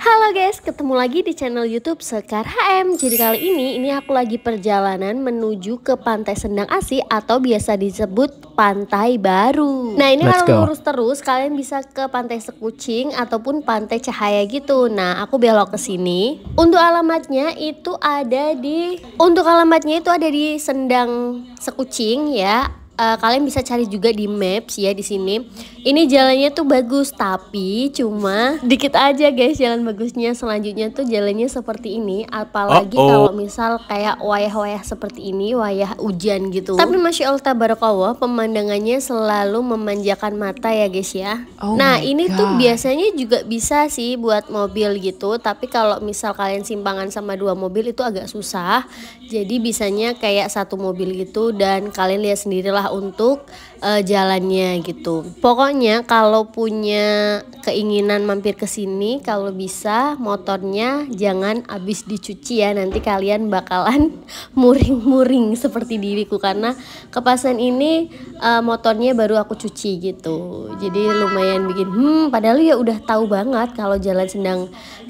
Halo guys, ketemu lagi di channel YouTube Sekar HM. Jadi kali ini ini aku lagi perjalanan menuju ke Pantai Sendang Asi atau biasa disebut Pantai Baru. Nah, ini kalau lurus terus kalian bisa ke Pantai Sekucing ataupun Pantai Cahaya gitu. Nah, aku belok ke sini. Untuk alamatnya itu ada di Untuk alamatnya itu ada di Sendang Sekucing ya. Uh, kalian bisa cari juga di Maps ya di sini ini jalannya tuh bagus tapi cuma dikit aja guys jalan bagusnya selanjutnya tuh jalannya seperti ini apalagi uh oh, kalau misal kayak wayah-wayah seperti ini wayah hujan gitu tapi masih allah tabarokallah pemandangannya selalu memanjakan mata ya guys ya oh nah ini God. tuh biasanya juga bisa sih buat mobil gitu tapi kalau misal kalian simpangan sama dua mobil itu agak susah jadi bisanya kayak satu mobil gitu dan kalian lihat sendirilah untuk uh, jalannya gitu. Pokoknya kalau punya keinginan mampir ke sini kalau bisa motornya jangan habis dicuci ya. Nanti kalian bakalan muring-muring seperti diriku karena kepasan ini uh, motornya baru aku cuci gitu. Jadi lumayan bikin hmm padahal ya udah tahu banget kalau jalan sedang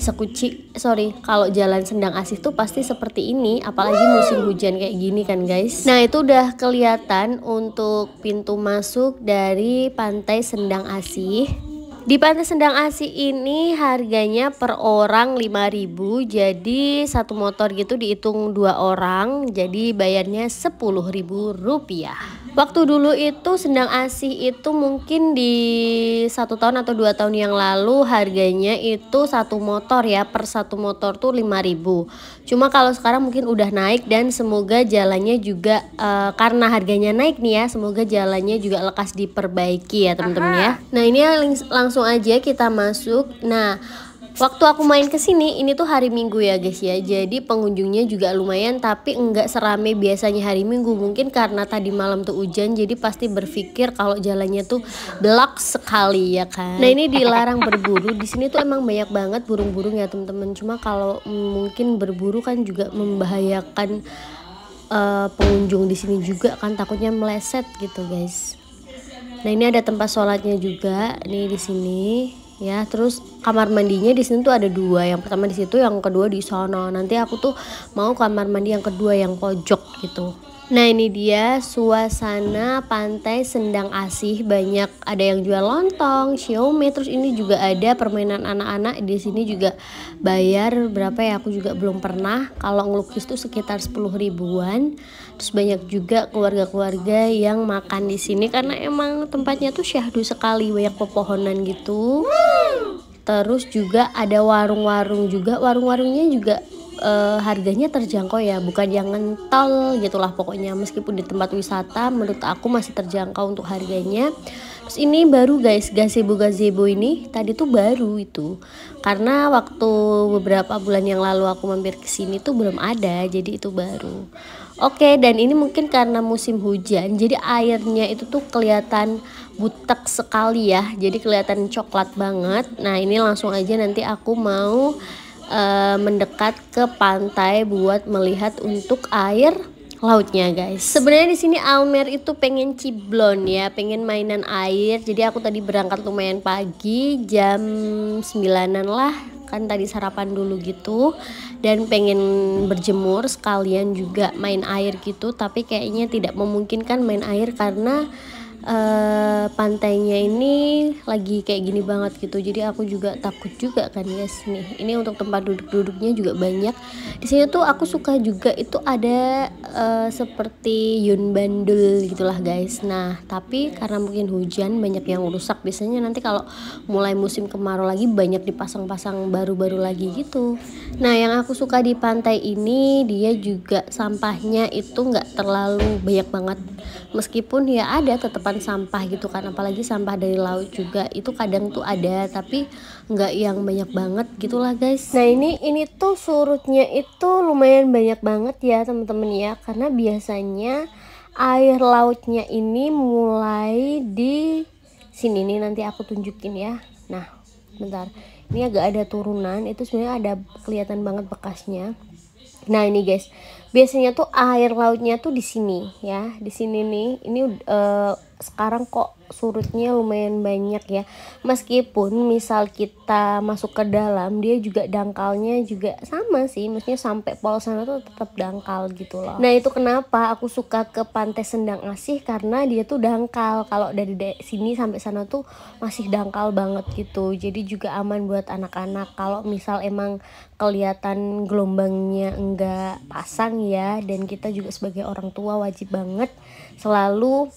sekuci sorry kalau jalan sedang asih tuh pasti seperti ini apalagi musim hujan kayak gini kan guys. Nah, itu udah kelihatan untuk pintu masuk dari Pantai Sendang Asih. Di Pantai Sendang Asih ini harganya per orang 5000 jadi satu motor gitu dihitung dua orang jadi bayarnya 10.000 rupiah. Waktu dulu itu sendang asih itu mungkin di satu tahun atau dua tahun yang lalu harganya itu satu motor ya per satu motor tuh lima ribu. Cuma kalau sekarang mungkin udah naik dan semoga jalannya juga uh, karena harganya naik nih ya semoga jalannya juga lekas diperbaiki ya teman-teman ya. Nah ini langsung aja kita masuk. Nah Waktu aku main ke sini, ini tuh hari Minggu ya guys ya. Jadi pengunjungnya juga lumayan tapi enggak serame biasanya hari Minggu. Mungkin karena tadi malam tuh hujan jadi pasti berpikir kalau jalannya tuh belak sekali ya kan. Nah, ini dilarang berburu. Di sini tuh emang banyak banget burung-burung ya, teman-teman. Cuma kalau mungkin berburu kan juga membahayakan uh, pengunjung di sini juga kan takutnya meleset gitu guys. Nah ini ada tempat sholatnya juga nih di sini ya. Terus kamar mandinya di sini tuh ada dua yang pertama di situ yang kedua di sana. nanti aku tuh mau kamar mandi yang kedua yang pojok gitu Nah ini dia suasana pantai Sendang Asih banyak ada yang jual lontong, xiaomi terus ini juga ada permainan anak-anak di sini juga bayar berapa ya aku juga belum pernah kalau ngelukis tuh sekitar 10 ribuan terus banyak juga keluarga-keluarga yang makan di sini karena emang tempatnya tuh syahdu sekali banyak pepohonan gitu terus juga ada warung-warung juga warung-warungnya juga uh, harganya terjangkau ya bukan yang ngentol gitulah pokoknya meskipun di tempat wisata menurut aku masih terjangkau untuk harganya Terus ini baru guys gazebo gazebo ini tadi tuh baru itu karena waktu beberapa bulan yang lalu aku mampir ke sini tuh belum ada jadi itu baru. Oke dan ini mungkin karena musim hujan jadi airnya itu tuh kelihatan butek sekali ya jadi kelihatan coklat banget. Nah ini langsung aja nanti aku mau uh, mendekat ke pantai buat melihat untuk air lautnya guys. Sebenarnya di sini Almer itu pengen ciblon ya, pengen mainan air. Jadi aku tadi berangkat lumayan pagi, jam sembilanan lah. Kan tadi sarapan dulu gitu dan pengen berjemur sekalian juga main air gitu, tapi kayaknya tidak memungkinkan main air karena uh, pantainya ini lagi kayak gini banget gitu jadi aku juga takut juga kan guys nih ini untuk tempat duduk-duduknya juga banyak di sini tuh aku suka juga itu ada uh, seperti yun bandul gitulah guys nah tapi karena mungkin hujan banyak yang rusak biasanya nanti kalau mulai musim kemarau lagi banyak dipasang-pasang baru-baru lagi gitu nah yang aku suka di pantai ini dia juga sampahnya itu nggak terlalu banyak banget meskipun ya ada tetepan sampah gitu kan apalagi sampah dari laut juga itu kadang tuh ada tapi nggak yang banyak banget gitulah guys nah ini ini tuh surutnya itu lumayan banyak banget ya temen-temen ya karena biasanya air lautnya ini mulai di sini nih nanti aku tunjukin ya nah bentar ini agak ada turunan itu sebenarnya ada kelihatan banget bekasnya nah ini guys biasanya tuh air lautnya tuh di sini ya di sini nih ini uh, sekarang kok surutnya lumayan banyak ya meskipun misal kita masuk ke dalam dia juga dangkalnya juga sama sih maksudnya sampai pol sana tuh tetap dangkal gitu loh nah itu kenapa aku suka ke pantai sendang asih karena dia tuh dangkal kalau dari sini sampai sana tuh masih dangkal banget gitu jadi juga aman buat anak-anak kalau misal emang kelihatan gelombangnya enggak pasang ya dan kita juga sebagai orang tua wajib banget selalu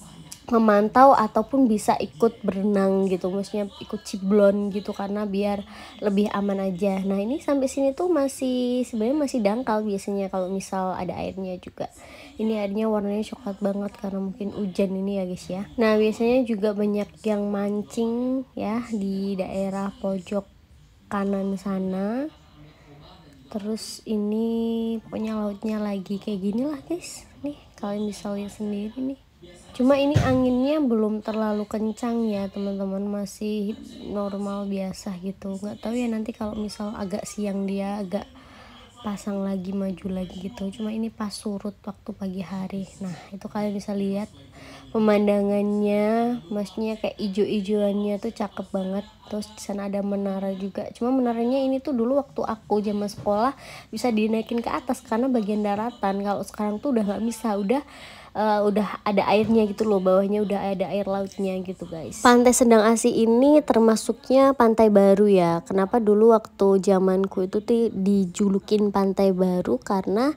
memantau ataupun bisa ikut berenang gitu maksudnya ikut ciblon gitu karena biar lebih aman aja nah ini sampai sini tuh masih sebenarnya masih dangkal biasanya kalau misal ada airnya juga ini airnya warnanya coklat banget karena mungkin hujan ini ya guys ya nah biasanya juga banyak yang mancing ya di daerah pojok kanan sana terus ini punya lautnya lagi kayak gini lah guys nih kalian bisa lihat sendiri nih cuma ini anginnya belum terlalu kencang ya teman-teman masih normal biasa gitu nggak tahu ya nanti kalau misal agak siang dia agak pasang lagi maju lagi gitu cuma ini pas surut waktu pagi hari nah itu kalian bisa lihat pemandangannya masnya kayak ijo-ijoannya tuh cakep banget terus di sana ada menara juga cuma menaranya ini tuh dulu waktu aku zaman sekolah bisa dinaikin ke atas karena bagian daratan kalau sekarang tuh udah nggak bisa udah uh, udah ada airnya gitu loh bawahnya udah ada air lautnya gitu guys pantai Sendang Asi ini termasuknya pantai baru ya kenapa dulu waktu zamanku itu tuh dijulukin pantai baru karena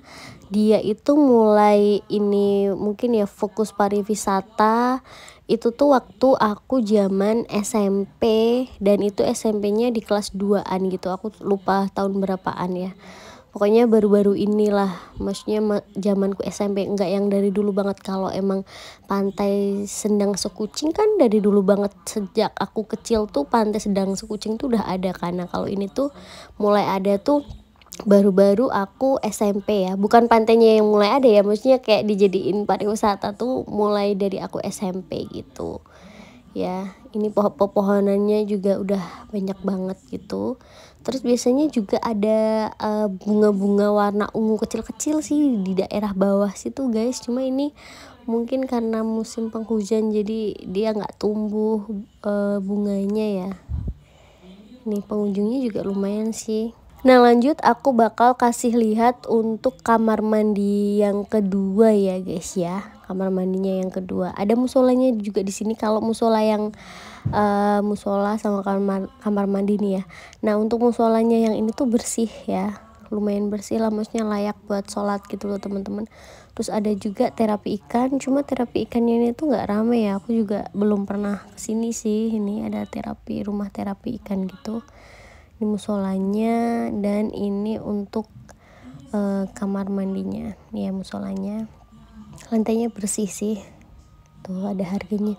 dia itu mulai ini mungkin ya fokus pariwisata itu tuh waktu aku zaman SMP dan itu SMP-nya di kelas 2-an gitu aku lupa tahun berapaan ya pokoknya baru-baru inilah maksudnya zamanku SMP enggak yang dari dulu banget kalau emang pantai sedang Sekucing kan dari dulu banget sejak aku kecil tuh pantai Sendang Sekucing tuh udah ada karena kalau ini tuh mulai ada tuh baru-baru aku SMP ya bukan pantainya yang mulai ada ya maksudnya kayak dijadiin pariwisata tuh mulai dari aku SMP gitu ya ini pohon pohonannya juga udah banyak banget gitu terus biasanya juga ada eh, bunga-bunga uh, warna ungu kecil-kecil sih di daerah bawah situ guys cuma ini mungkin karena musim penghujan jadi dia nggak tumbuh uh, bunganya ya nih pengunjungnya juga lumayan sih Nah lanjut aku bakal kasih lihat untuk kamar mandi yang kedua ya guys ya Kamar mandinya yang kedua Ada musolanya juga di sini kalau musola yang uh, musola sama kamar kamar mandi nih ya. Nah untuk musolanya yang ini tuh bersih ya, lumayan bersih lah, maksudnya layak buat sholat gitu loh teman-teman. Terus ada juga terapi ikan, cuma terapi ikannya ini tuh nggak rame ya. Aku juga belum pernah kesini sih. Ini ada terapi rumah terapi ikan gitu Ini musolanya dan ini untuk uh, kamar mandinya, ya musolanya. Lantainya bersih sih, tuh gitu, ada harganya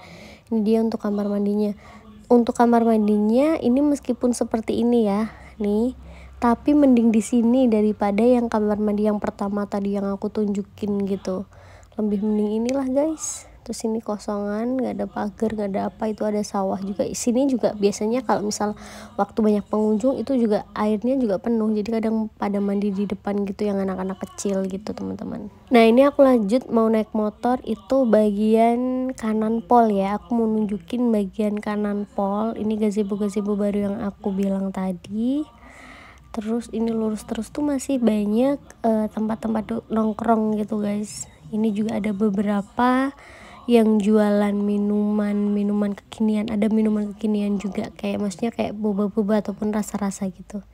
ini dia untuk kamar mandinya untuk kamar mandinya ini meskipun seperti ini ya nih tapi mending di sini daripada yang kamar mandi yang pertama tadi yang aku tunjukin gitu lebih mending inilah guys terus sini kosongan nggak ada pagar nggak ada apa itu ada sawah juga sini juga biasanya kalau misal waktu banyak pengunjung itu juga airnya juga penuh jadi kadang pada mandi di depan gitu yang anak-anak kecil gitu teman-teman nah ini aku lanjut mau naik motor itu bagian kanan pol ya aku mau nunjukin bagian kanan pol ini gazebo gazebo baru yang aku bilang tadi terus ini lurus terus tuh masih banyak eh, tempat-tempat uh, nongkrong gitu guys ini juga ada beberapa yang jualan minuman minuman kekinian ada minuman kekinian juga kayak maksudnya kayak boba-boba ataupun rasa-rasa gitu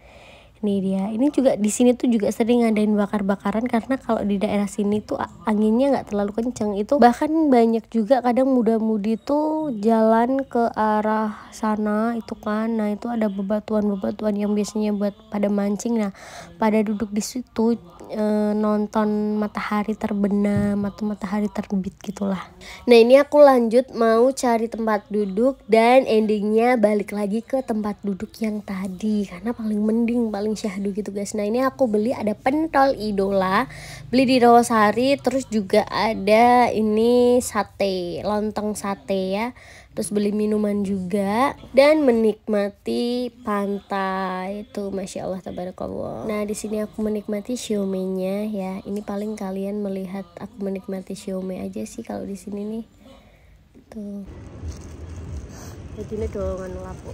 ini dia ini juga di sini tuh juga sering ngadain bakar-bakaran karena kalau di daerah sini tuh anginnya nggak terlalu kenceng itu bahkan banyak juga kadang muda-mudi tuh jalan ke arah sana itu kan nah itu ada bebatuan-bebatuan yang biasanya buat pada mancing nah pada duduk di situ e, nonton matahari terbenam atau matahari terbit gitulah. Nah ini aku lanjut mau cari tempat duduk dan endingnya balik lagi ke tempat duduk yang tadi karena paling mending paling syahdu gitu guys. Nah ini aku beli ada pentol idola beli di Rawasari terus juga ada ini sate lontong sate ya terus beli minuman juga dan menikmati pantai itu masya Allah tabarakallah nah di sini aku menikmati siomenya ya ini paling kalian melihat aku menikmati siome aja sih kalau di sini nih tuh jadi ini doangan lapu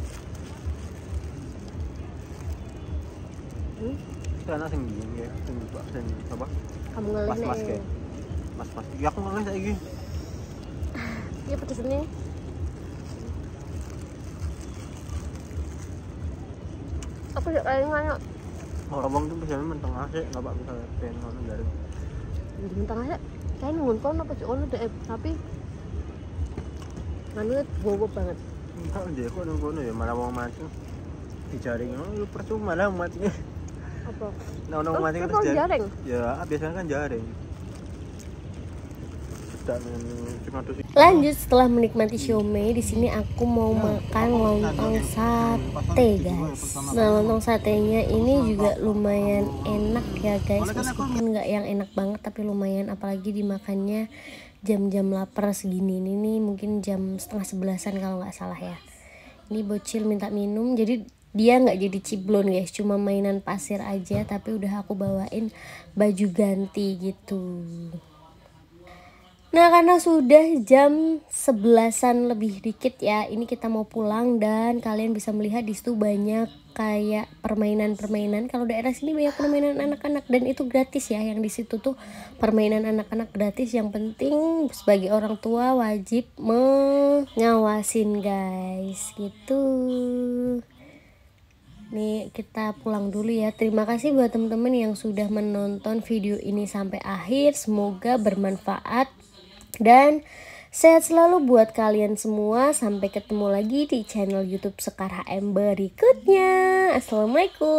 hmm? karena ya kamu ngelih mas mas kayak ya? mas mas ya aku ngelih lagi ya pedes aku tuh bisa mentang aja nggak pak kita pengen ngomong dari di kayak nungguin apa sih deh oh, tapi anu ya, bobo banget enggak kok ya malah mau mancing lu percuma lah mancingnya apa nah mancing kan terus jaring ya ah, biasanya kan jaring tidak cuma tuh Lanjut setelah menikmati siomay, di sini aku mau makan lontong sate, guys. Nah, lontong satenya ini juga lumayan enak ya, guys. Meskipun nggak yang enak banget, tapi lumayan. Apalagi dimakannya jam-jam lapar segini ini nih, mungkin jam setengah sebelasan kalau nggak salah ya. Ini bocil minta minum, jadi dia nggak jadi ciblon guys, cuma mainan pasir aja, tapi udah aku bawain baju ganti gitu. Nah karena sudah jam sebelasan lebih dikit ya Ini kita mau pulang dan kalian bisa melihat di situ banyak kayak permainan-permainan Kalau daerah sini banyak permainan anak-anak dan itu gratis ya Yang di situ tuh permainan anak-anak gratis Yang penting sebagai orang tua wajib mengawasin guys gitu Nih kita pulang dulu ya. Terima kasih buat teman-teman yang sudah menonton video ini sampai akhir. Semoga bermanfaat dan sehat selalu buat kalian semua. Sampai ketemu lagi di channel YouTube Sekar HM berikutnya. Assalamualaikum.